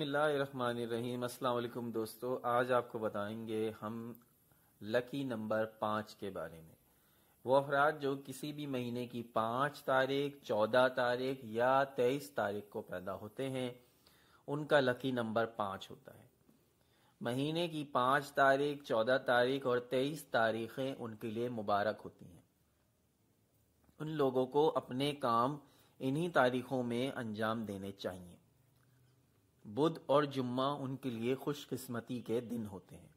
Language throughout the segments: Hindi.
बसमीम अल्लाम दोस्तों आज आपको बताएंगे हम लकी नंबर पाँच के बारे में वो अफराद जो किसी भी महीने की पाँच तारीख चौदह तारीख या तेईस तारीख को पैदा होते हैं उनका लकी नंबर पाँच होता है महीने की पाँच तारीख चौदह तारीख और तेईस तारीखें उनके लिए मुबारक होती हैं उन लोगों को अपने काम इन्हीं तारीखों में अंजाम देने चाहिए बुध और जुम्मा उनके लिए खुशकिस्मती के दिन होते हैं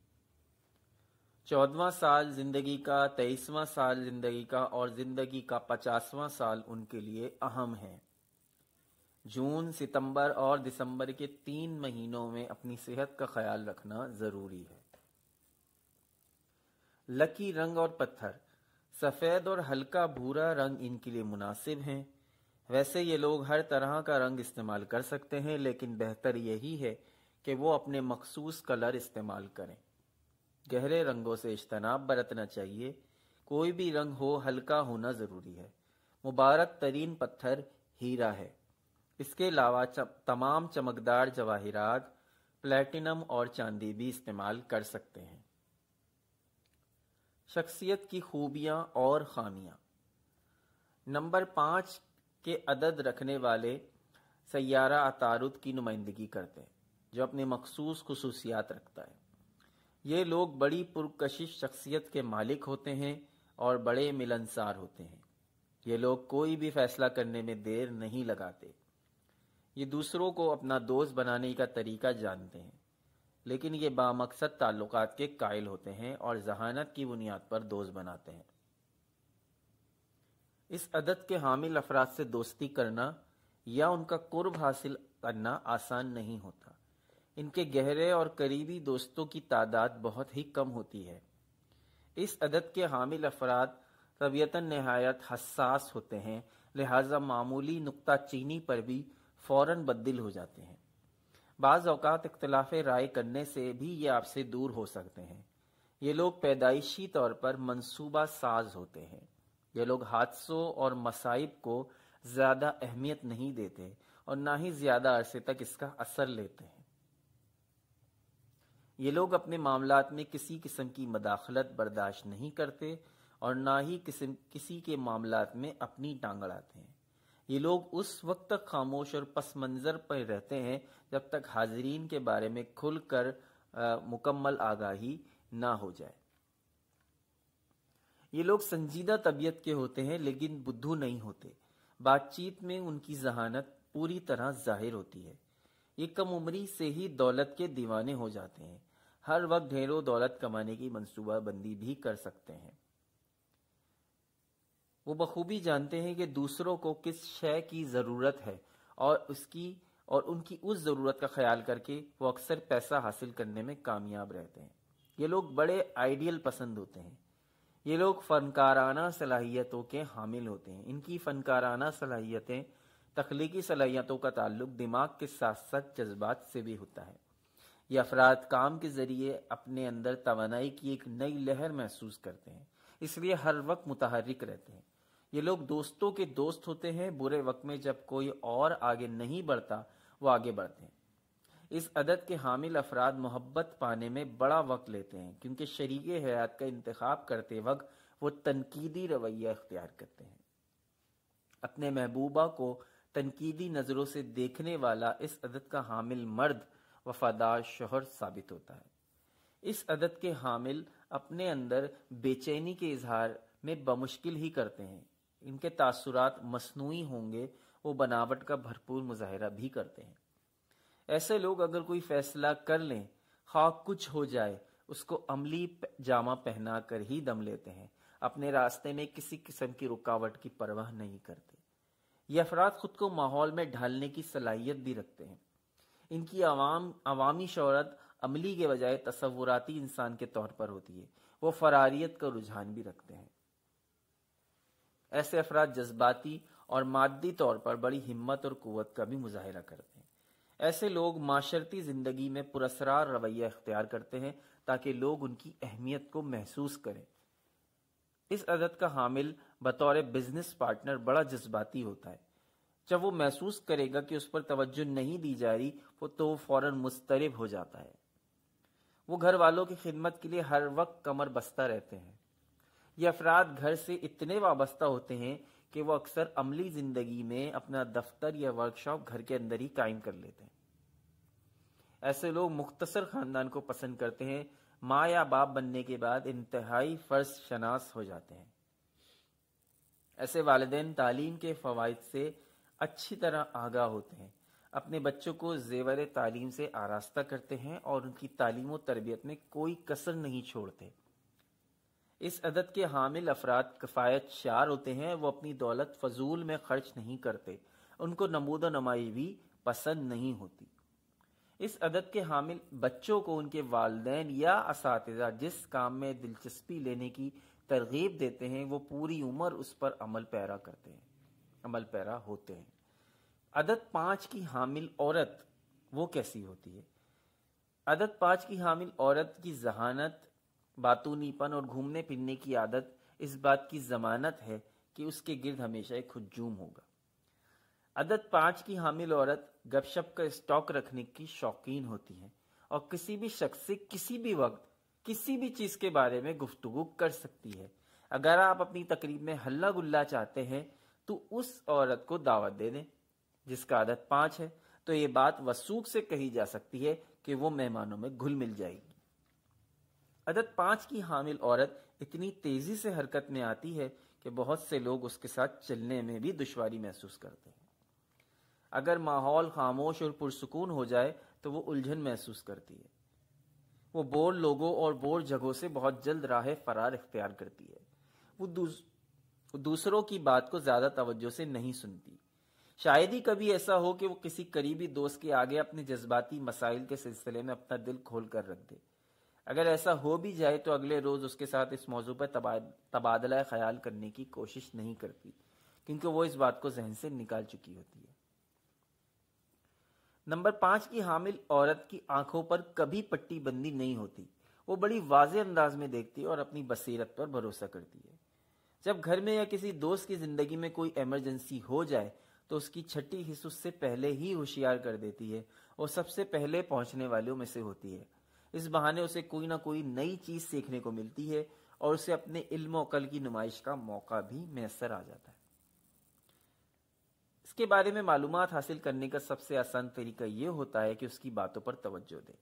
चौदवा साल जिंदगी का तेईसवां साल जिंदगी का और जिंदगी का पचासवां साल उनके लिए अहम है जून सितंबर और दिसंबर के तीन महीनों में अपनी सेहत का ख्याल रखना जरूरी है लकी रंग और पत्थर सफेद और हल्का भूरा रंग इनके लिए मुनासिब हैं वैसे ये लोग हर तरह का रंग इस्तेमाल कर सकते हैं लेकिन बेहतर यही है कि वो अपने मखसूस कलर इस्तेमाल करें गहरे रंगों से इज्तनाब बरतना चाहिए कोई भी रंग हो हल्का होना ज़रूरी है मुबारक तरीन पत्थर हीरा है इसके अलावा तमाम चमकदार जवाहिरात प्लेटिनम और चांदी भी इस्तेमाल कर सकते हैं शख्सियत की खूबियां और खामियां नंबर पाँच के अदद रखने वाले सैारा अतारुद की नुमाइंदगी करते हैं जो अपनी मखसूस खसूसियात रखता है ये लोग बड़ी पुरकशिश शख्सियत के मालिक होते हैं और बड़े मिलनसार होते हैं ये लोग कोई भी फैसला करने में देर नहीं लगाते ये दूसरों को अपना दोस्त बनाने का तरीका जानते हैं लेकिन ये बामकसद ताल्लुकात के कायल होते हैं और जहानत की बुनियाद पर दोस्त बनाते हैं इस अदद के हामिल अफराद से दोस्ती करना या उनका कुर्ब हासिल करना आसान नहीं होता इनके गहरे और करीबी दोस्तों की तादाद बहुत ही कम होती है इस अदद के हामिल अफराद तबीयता नहायत हसास होते हैं लिहाजा मामूली नुकता चीनी पर भी फ़ौर बदल हो जाते हैं बाज़ अवकात इख्तलाफ राय करने से भी ये आपसे दूर हो सकते हैं ये लोग पैदाइशी तौर पर मनसूबा साज होते हैं ये लोग हादसों और मसाइब को ज्यादा अहमियत नहीं देते और ना ही ज्यादा अरसे तक इसका असर लेते हैं ये लोग अपने मामला में किसी किस्म की मदाखलत बर्दाश्त नहीं करते और ना ही किसी किसी के मामला में अपनी टांग अड़ाते हैं ये लोग उस वक्त तक खामोश और पस मंज़र पर रहते हैं जब तक हाजरीन के बारे में खुलकर मुकम्मल आगाही ना हो जाए ये लोग संजीदा तबीयत के होते हैं लेकिन बुद्धू नहीं होते बातचीत में उनकी जहानत पूरी तरह जाहिर होती है ये कम उम्री से ही दौलत के दीवाने हो जाते हैं हर वक्त ढेरों दौलत कमाने की मनसूबाबंदी भी कर सकते हैं वो बखूबी जानते हैं कि दूसरों को किस शय की ज़रूरत है और उसकी और उनकी उस ज़रूरत का ख्याल करके वो अक्सर पैसा हासिल करने में कामयाब रहते हैं ये लोग बड़े आइडियल पसंद होते हैं ये लोग फनकाराना सलाहियतों के हामिल होते हैं इनकी फनकाराना सलाहियतें तख्लीकी सलाहियतों का ताल्लुक दिमाग के साथ साथ जज्बात से भी होता है ये अफराद काम के ज़रिए अपने अंदर तोानाई की एक नई लहर महसूस करते हैं इसलिए हर वक्त मुतहरक रहते हैं ये लोग दोस्तों के दोस्त होते हैं बुरे वक्त में जब कोई और आगे नहीं बढ़ता वो आगे बढ़ते हैं इस अदद के हामिल अफराद मोहब्बत पाने में बड़ा वक्त लेते हैं क्योंकि शरीक हयात का इंतखब करते वक्त वो तनकीदी रवैया अख्तियार करते हैं अपने महबूबा को तनकीदी नज़रों से देखने वाला इस अदद का हामिल मर्द वफादार शोहर साबित होता है इस अदद के हामिल अपने अंदर बेचैनी के इजहार में बमुश्किल ही करते हैं इनके तासुरात मसनू होंगे वो बनावट का भरपूर मुजाहरा भी करते हैं ऐसे लोग अगर कोई फैसला कर लें खा कुछ हो जाए उसको अमली जामा पहना कर ही दम लेते हैं अपने रास्ते में किसी किस्म की रुकावट की परवाह नहीं करते ये अफराद खुद को माहौल में ढालने की सलाहियत भी रखते हैं इनकी आवाम अवामी शहरत अमली के बजाय तस्वुराती इंसान के तौर पर होती है वो फरारियत का रुझान भी रखते हैं ऐसे अफराद जज्बाती और मादी तौर पर बड़ी हिम्मत और कुत का भी मुजाहरा करते हैं ऐसे लोग माशरती ज़िंदगी में पुरसरार रवैया अख्तियार करते हैं ताकि लोग उनकी अहमियत को महसूस करें इस अदद का हामिल बतौर बिजनेस पार्टनर बड़ा जज्बाती होता है जब वो महसूस करेगा कि उस पर तवज्जो नहीं दी जा रही वो तो वो फौरन मुस्तरब हो जाता है वो घर वालों की खिदमत के लिए हर वक्त कमर बस्ता रहते हैं ये अफराद घर से इतने वाबस्ता होते हैं कि वो अक्सर अमली जिंदगी में अपना दफ्तर या वर्कशॉप घर के अंदर ही कायम कर लेते हैं ऐसे लोग मुख्तसर खानदान को पसंद करते हैं माँ या बाप बनने के बाद इंतहाई फर्ज शनास हो जाते हैं ऐसे वालदेन तालीम के फ़वाद से अच्छी तरह आगाह होते हैं अपने बच्चों को जेवर तालीम से आरास्ता करते हैं और उनकी तालीम तरबियत में कोई कसर नहीं छोड़ते इस अदद के हामिल अफराद किफायत शार होते हैं वो अपनी दौलत फजूल में खर्च नहीं करते उनको नमूद नमाई भी पसंद नहीं होती इस अदद के हामिल बच्चों को उनके वालदेन या इस जिस काम में दिलचस्पी लेने की तरगीब देते हैं वो पूरी उम्र उस पर अमल पैरा करते हैं अमल पैरा होते हैं अदद पाँच की हामिल औरत वो कैसी होती है अदद पाँच की हामिल औरत की जहानत बातूनीपन और घूमने फिरने की आदत इस बात की जमानत है कि उसके गिर्द हमेशा एक हजूम होगा आदत पांच की हामिल औरत गपशप का स्टॉक रखने की शौकीन होती है और किसी भी शख्स से किसी भी वक्त किसी भी चीज के बारे में गुफ्तगु कर सकती है अगर आप अपनी तकरीब में हल्ला गुल्ला चाहते हैं तो उस औरत को दावत दे दें जिसका आदत पांच है तो ये बात वसूख से कही जा सकती है कि वो मेहमानों में घुल मिल जाएगी अदद पांच की हामिल औरत इतनी तेजी से हरकत में आती है कि बहुत से लोग उसके साथ चलने में भी दुशारी महसूस करते हैं अगर माहौल खामोश और पुरसकून हो जाए तो वो उलझन महसूस करती है वो बोर लोगों और बोर जगहों से बहुत जल्द राह फरार इख्तियार करती है वो, दूस, दूसरों की बात को ज्यादा तवज्जो से नहीं सुनती शायद ही कभी ऐसा हो कि वो किसी करीबी दोस्त के आगे अपने जज्बाती मसाइल के सिलसिले में अपना दिल खोल कर रख दे अगर ऐसा हो भी जाए तो अगले रोज़ उसके साथ इस मौजू पर तबादला ख्याल करने की कोशिश नहीं करती क्योंकि वो इस बात को जहन से निकाल चुकी होती है नंबर पांच की हामिल औरत की आंखों पर कभी पट्टी बंदी नहीं होती वो बड़ी वाज अंदाज में देखती है और अपनी बसीरत पर भरोसा करती है जब घर में या किसी दोस्त की जिंदगी में कोई इमरजेंसी हो जाए तो उसकी छठी हिस्स उससे पहले ही होशियार कर देती है और सबसे पहले पहुंचने वालों में से होती है इस बहाने उसे कोई ना कोई नई चीज सीखने को मिलती है और उसे अपने इल्म कल की नुमाइश का मौका भी मैसर आ जाता है इसके बारे में मालूम हासिल करने का सबसे आसान तरीका यह होता है कि उसकी बातों पर तवज्जो दें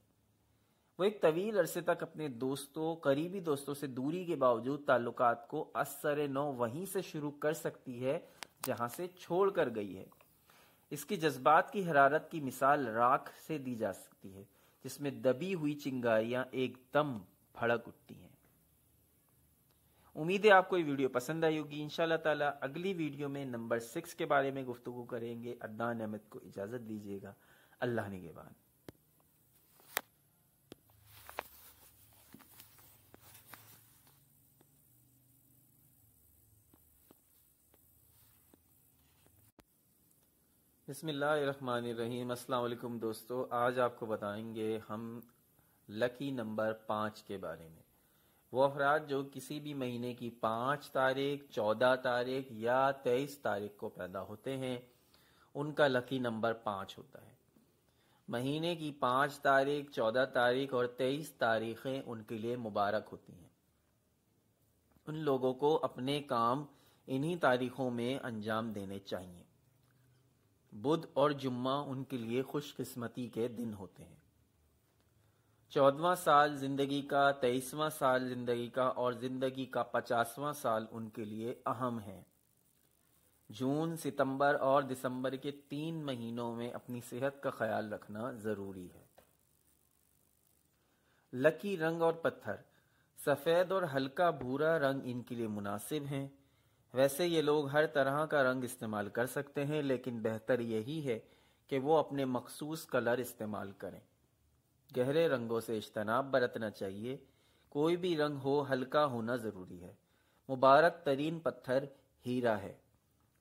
वो एक तवील अरसे तक अपने दोस्तों करीबी दोस्तों से दूरी के बावजूद ताल्लुक को असर नौ वहीं से शुरू कर सकती है जहां से छोड़ कर गई है इसकी जज्बात की हरारत की मिसाल राख से दी जा सकती है जिसमें दबी हुई चिंगारियां एकदम भड़क उठती हैं उम्मीद है आपको ये वीडियो पसंद आई होगी इंशाल्लाह ताला अगली वीडियो में नंबर सिक्स के बारे में गुफ्तु करेंगे अद्दान अहमद को इजाज़त दीजिएगा अल्लाह निगेबान बसमीम अल्लाम दोस्तों आज आपको बताएंगे हम लकी नंबर पाँच के बारे में वो अफराद जो किसी भी महीने की पाँच तारीख चौदह तारीख या तेईस तारीख को पैदा होते हैं उनका लकी नंबर पाँच होता है महीने की पाँच तारीख चौदह तारीख और तेईस तारीखें उनके लिए मुबारक होती हैं उन लोगों को अपने काम इन्हीं तारीखों में अंजाम देने चाहिए बुध और जुम्मा उनके लिए खुशकिस्मती के दिन होते हैं चौदवा साल जिंदगी का तेईसवां साल जिंदगी का और जिंदगी का पचासवां साल उनके लिए अहम है जून सितंबर और दिसंबर के तीन महीनों में अपनी सेहत का ख्याल रखना जरूरी है लकी रंग और पत्थर सफेद और हल्का भूरा रंग इनके लिए मुनासिब हैं वैसे ये लोग हर तरह का रंग इस्तेमाल कर सकते हैं लेकिन बेहतर यही है कि वो अपने मखसूस कलर इस्तेमाल करें गहरे रंगों से इज्तनाब बरतना चाहिए कोई भी रंग हो हल्का होना ज़रूरी है मुबारक तरीन पत्थर हीरा है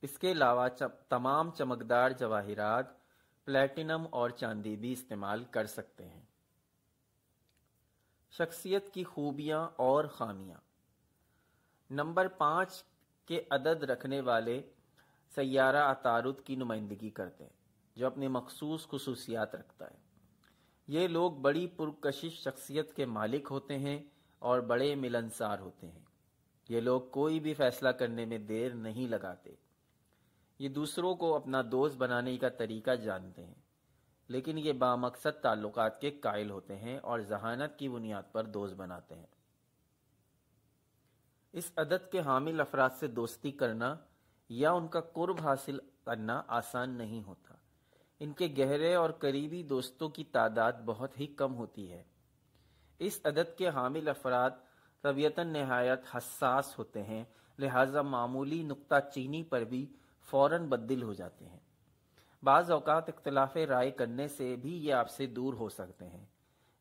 इसके अलावा तमाम चमकदार जवाहिरात प्लेटिनम और चांदी भी इस्तेमाल कर सकते हैं शख्सियत की खूबियां और खामियां नंबर पाँच के अदद रखने वाले सैारा अतारुद की नुमाइंदगी करते हैं जो अपनी मखसूस खसूसियात रखता है ये लोग बड़ी पुरकशिश शख्सियत के मालिक होते हैं और बड़े मिलनसार होते हैं ये लोग कोई भी फैसला करने में देर नहीं लगाते ये दूसरों को अपना दोस्त बनाने का तरीका जानते हैं लेकिन ये बामकसद ताल्लुकात के कायल होते हैं और जहानत की बुनियाद पर दोस्त बनाते हैं इस अदद के हामिल अफराद से दोस्ती करना या उनका कुर्ब हासिल करना आसान नहीं होता इनके गहरे और करीबी दोस्तों की तादाद बहुत ही कम होती है इस अदद के हामिल अफराद तबीयता नहायत हसास होते हैं लिहाजा मामूली नुकता चीनी पर भी फौरन बददिल हो जाते हैं बाज़ अवकात इख्तलाफ राय करने से भी ये आपसे दूर हो सकते हैं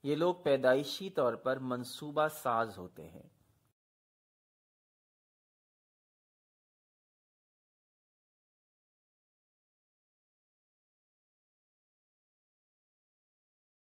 ये लोग पैदाइशी तौर पर मनसूबा साज होते हैं